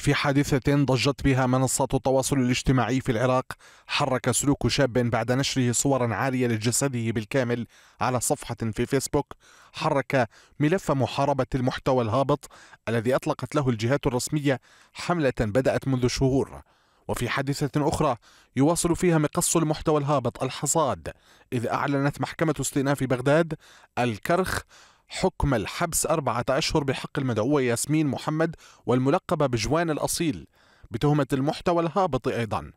في حادثة ضجت بها منصة التواصل الاجتماعي في العراق حرك سلوك شاب بعد نشره صورا عارية لجسده بالكامل على صفحة في فيسبوك حرك ملف محاربة المحتوى الهابط الذي أطلقت له الجهات الرسمية حملة بدأت منذ شهور وفي حادثة أخرى يواصل فيها مقص المحتوى الهابط الحصاد إذ أعلنت محكمة استئناف بغداد الكرخ حكم الحبس أربعة أشهر بحق المدعوة ياسمين محمد والملقبة بجوان الأصيل بتهمة المحتوى الهابط أيضا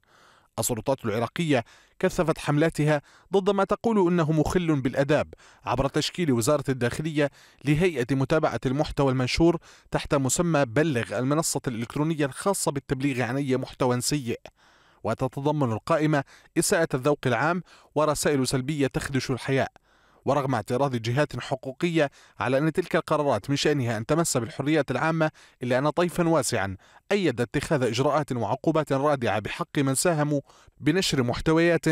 السلطات العراقية كثفت حملاتها ضد ما تقول أنه مخل بالأداب عبر تشكيل وزارة الداخلية لهيئة متابعة المحتوى المنشور تحت مسمى بلغ المنصة الإلكترونية الخاصة بالتبليغ عن أي محتوى سيء وتتضمن القائمة إساءة الذوق العام ورسائل سلبية تخدش الحياء ورغم اعتراض جهات حقوقية على أن تلك القرارات من شأنها أن تمس بالحريات العامة إلا أن طيفا واسعا أيد اتخاذ إجراءات وعقوبات رادعة بحق من ساهموا بنشر محتويات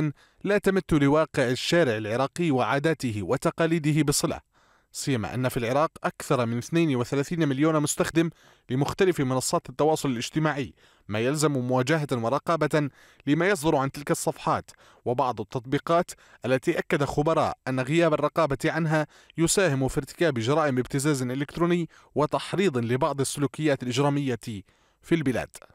لا تمت لواقع الشارع العراقي وعاداته وتقاليده بصلة سيما أن في العراق أكثر من 32 مليون مستخدم لمختلف منصات التواصل الاجتماعي ما يلزم مواجهة ورقابة لما يصدر عن تلك الصفحات وبعض التطبيقات التي أكد خبراء أن غياب الرقابة عنها يساهم في ارتكاب جرائم ابتزاز إلكتروني وتحريض لبعض السلوكيات الإجرامية في البلاد